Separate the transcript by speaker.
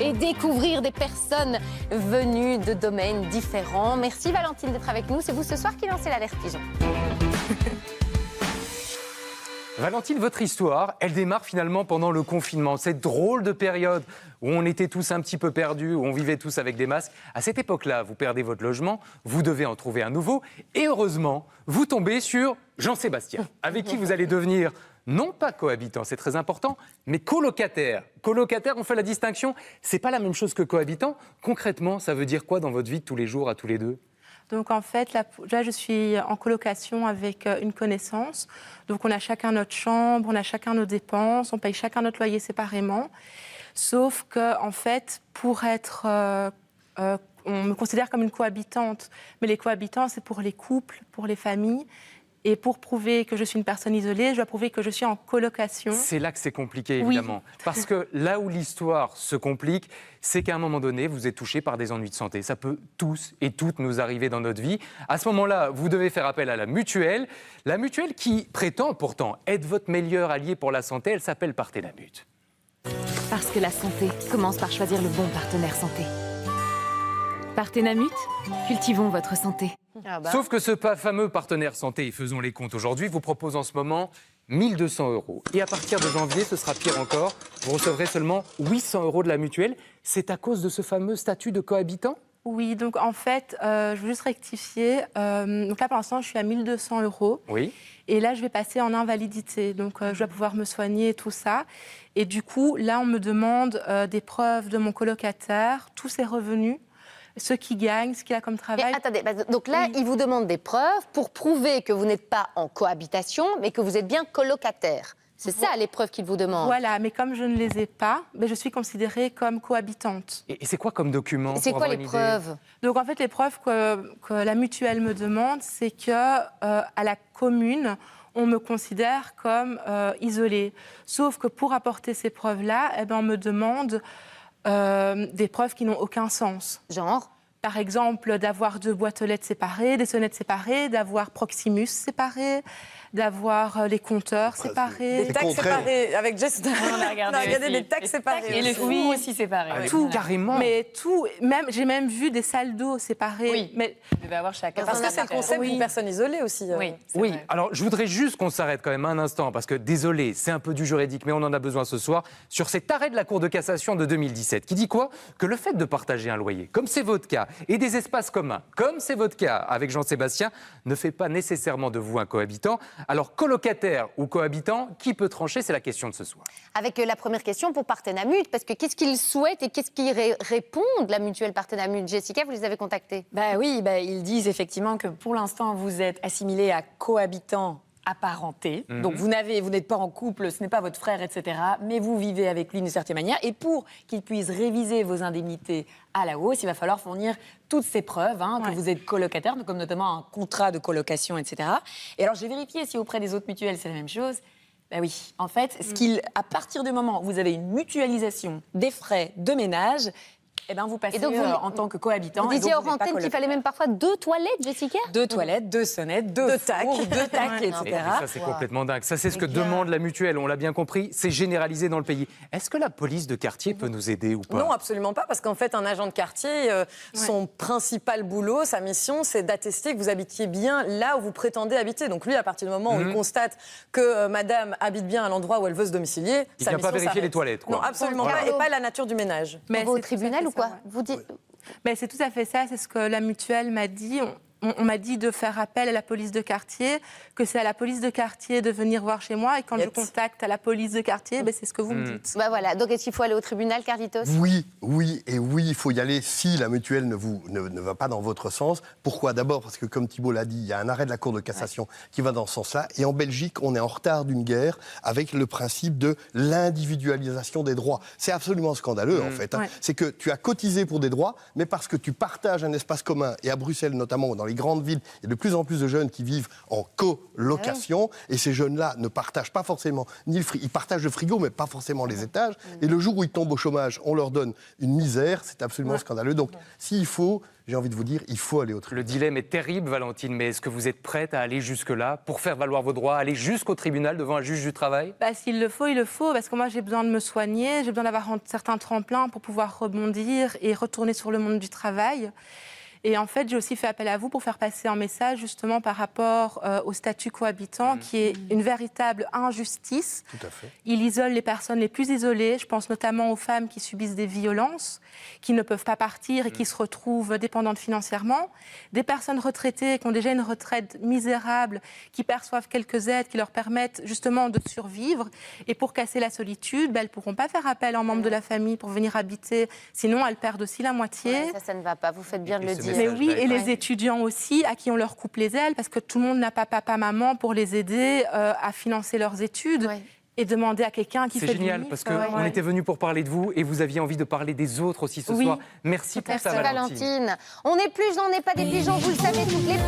Speaker 1: et découvrir des personnes venues de domaines différents. Merci Valentine d'être avec nous. C'est vous ce soir qui lancez l'alerte pigeon.
Speaker 2: Valentine, votre histoire, elle démarre finalement pendant le confinement, cette drôle de période où on était tous un petit peu perdus, où on vivait tous avec des masques. À cette époque-là, vous perdez votre logement, vous devez en trouver un nouveau, et heureusement, vous tombez sur Jean-Sébastien, avec qui vous allez devenir non pas cohabitants, c'est très important, mais colocataires. Colocataires, on fait la distinction, c'est pas la même chose que cohabitants. Concrètement, ça veut dire quoi dans votre vie de tous les jours à tous les deux donc en
Speaker 1: fait, là, je suis en colocation avec euh, une connaissance. Donc on a chacun notre chambre, on a chacun nos dépenses, on paye chacun notre loyer séparément. Sauf que en fait, pour être euh, euh, on me considère comme une cohabitante, mais les cohabitants, c'est pour les couples, pour les familles. Et pour prouver que je suis une personne isolée, je dois prouver que je suis en colocation. C'est
Speaker 2: là que c'est compliqué, évidemment. Parce que là où l'histoire se complique, c'est qu'à un moment donné, vous êtes touché par des ennuis de santé. Ça peut tous et toutes nous arriver dans notre vie. À ce moment-là, vous devez faire appel à la mutuelle. La mutuelle qui prétend pourtant être votre meilleur allié pour la santé, elle s'appelle Partenamut.
Speaker 1: Parce que la santé commence par choisir le bon partenaire santé. Partenamut, cultivons votre santé.
Speaker 2: Ah bah. Sauf que ce fameux partenaire santé, et faisons les comptes aujourd'hui, vous propose en ce moment 1200 euros. Et à partir de janvier, ce sera pire encore, vous recevrez seulement 800 euros de la mutuelle. C'est à cause de ce fameux statut de cohabitant oui, donc en fait, euh, je veux juste rectifier.
Speaker 1: Euh, donc là, pour l'instant, je suis à 1200 euros. Oui. Et là, je vais passer en invalidité. Donc, euh, je vais pouvoir me soigner et tout ça. Et du coup, là, on me demande des preuves de mon colocataire, tous ses revenus ce qu'il gagne, ce qu'il a comme travail. attendez, bah, donc là, il vous demande des preuves pour prouver que vous n'êtes pas en cohabitation, mais que vous êtes bien colocataire. C'est ça, les preuves qu'il vous demande. Voilà, mais comme je ne les ai pas, je suis considérée comme cohabitante.
Speaker 2: Et, c'est quoi comme document C'est quoi les preuves
Speaker 1: Donc en fait, les preuves que, la mutuelle me demande, c'est que euh, à la commune, on me considère comme euh, isolée. Sauf que pour apporter ces preuves-là, eh ben, on me demande euh, des preuves qui n'ont aucun sens. Genre par exemple, d'avoir deux boîtes aux lettres séparées, des sonnettes séparées, d'avoir Proximus séparé, d'avoir euh, les compteurs séparés. Les taxes séparées. Avec Jess, on a regardé, les taxes séparées. Et le aussi séparé. Ah, tout, carrément. Mais tout, même, j'ai même vu des salles d'eau séparées. Oui, mais devait avoir chacun. Parce que c'est un concept personne isolée aussi. Euh.
Speaker 2: Oui, alors je voudrais juste qu'on s'arrête quand même un instant, parce que désolé, c'est un peu du juridique, mais on en a besoin ce soir, sur cet arrêt de la Cour de cassation de 2017, qui dit quoi Que le fait de partager un loyer, comme c'est votre cas, et des espaces communs, comme c'est votre cas avec Jean-Sébastien, ne fait pas nécessairement de vous un cohabitant. Alors, colocataire ou cohabitant, qui peut trancher C'est la question de ce soir.
Speaker 1: Avec euh, la première question pour Partenamut, parce que qu'est-ce qu'ils souhaitent et qu'est-ce qu'ils répondent, la mutuelle Partenamut Jessica, vous les avez contactés Bah oui, ben, ils disent effectivement que pour l'instant, vous êtes assimilé à cohabitant apparenté. Mhm. Donc vous n'avez, vous n'êtes pas en couple, ce n'est pas votre frère, etc. Mais vous vivez avec lui d'une certaine manière. Et pour qu'il puisse réviser vos indemnités à la hausse, il va falloir fournir toutes ces preuves hein, que vous êtes colocataire, comme notamment un contrat de colocation, etc. Et alors j'ai vérifié si auprès des autres mutuelles c'est la même chose. Ben oui, en fait, ce mm. qu'il, à partir du moment où vous avez une mutualisation des frais de ménage, et eh ben, vous passez donc euh, en tant que cohabitant. Vous disiez aux antenne qu'il fallait même parfois deux toilettes, Jessica Deux toilettes, deux sonnettes, deux, deux tacs, deux tacs, etc. ça, c'est
Speaker 2: complètement dingue. Ça, c'est ce que demande la mutuelle, on l'a bien compris. C'est généralisé dans le pays. Est-ce que la police de quartier peut nous aider ou pas Non,
Speaker 1: absolument pas, parce qu'en fait, un agent de quartier, euh, son principal boulot, sa mission, c'est d'attester que vous habitiez bien là où vous prétendez habiter. Donc lui, à partir du moment où il mhm. constate que euh, madame habite bien à l'endroit où elle veut se domicilier, il ne vient pas vérifier les toilettes. Quoi. Non, absolument pas, et pas la nature du ménage. Mais au tribunal c'est tout à fait ça, c'est ce que la mutuelle m'a dit on, m'a dit de faire appel à la police de quartier, que c'est à la police de quartier de venir voir chez moi. Et quand je contacte la police de quartier, ben, c'est ce que vous me hmm. dites. Bah voilà. Donc est-ce qu'il faut aller au tribunal, Carlitos Oui,
Speaker 2: oui et oui, il faut y aller si la mutuelle ne, va pas dans votre sens. Pourquoi D'abord parce que, comme Thibault l'a dit, il y a un arrêt de la Cour de cassation qui va dans ce sens-là. Et en Belgique, on est en retard d'une guerre avec le principe de l'individualisation des droits. C'est absolument scandaleux, en hmm. fait. Hein. C'est que tu as cotisé pour des droits, mais parce que tu partages un espace commun, et à Bruxelles notamment, dans les les grandes villes, il y a de plus en plus de jeunes qui vivent en colocation. Ah et ces jeunes-là ne partagent pas forcément ni le frigo. Ils partagent le frigo, mais pas forcément les étages. Mm. Et le jour où ils tombent au chômage, on leur donne une misère. C'est absolument scandaleux. Donc, s'il faut, j'ai envie de vous dire, il faut aller au tribunal. Le dilemme est terrible, Valentine, mais est-ce que vous êtes prête à aller jusque-là pour faire valoir vos droits, aller jusqu'au tribunal devant un juge du travail
Speaker 1: bah, S'il le faut, il le faut, parce que moi j'ai besoin de me soigner, j'ai besoin d'avoir certains tremplins pour pouvoir rebondir et retourner sur le monde du travail. Et en fait, j'ai aussi fait appel à vous pour faire passer un message justement par rapport euh, au statut cohabitant, mhm. qui est une véritable injustice. Tout à fait. Il isole les personnes les plus isolées. Je pense notamment aux femmes qui subissent des violences, qui ne peuvent pas partir et qui mhm. se retrouvent dépendantes financièrement. Des personnes retraitées qui ont déjà une retraite misérable, qui perçoivent quelques aides qui leur permettent justement de survivre. Et pour casser la solitude, bah, elles ne pourront pas faire appel en membre de la famille pour venir habiter. Sinon, elles perdent aussi la moitié. ça, ça ne va pas. Vous faites bien de le dire. Mais oui, et les étudiants aussi, à qui on leur coupe les ailes, parce que tout le monde n'a pas papa, maman pour les aider euh, à financer leurs études. et demander à quelqu'un qui fait C'est génial parce qu'on était
Speaker 2: venu pour parler de vous et vous aviez envie de parler des autres aussi ce soir. Merci pour ça, Valentine.
Speaker 1: Valentine. On est plus, on n'est pas des pigeons, vous le savez, toutes les.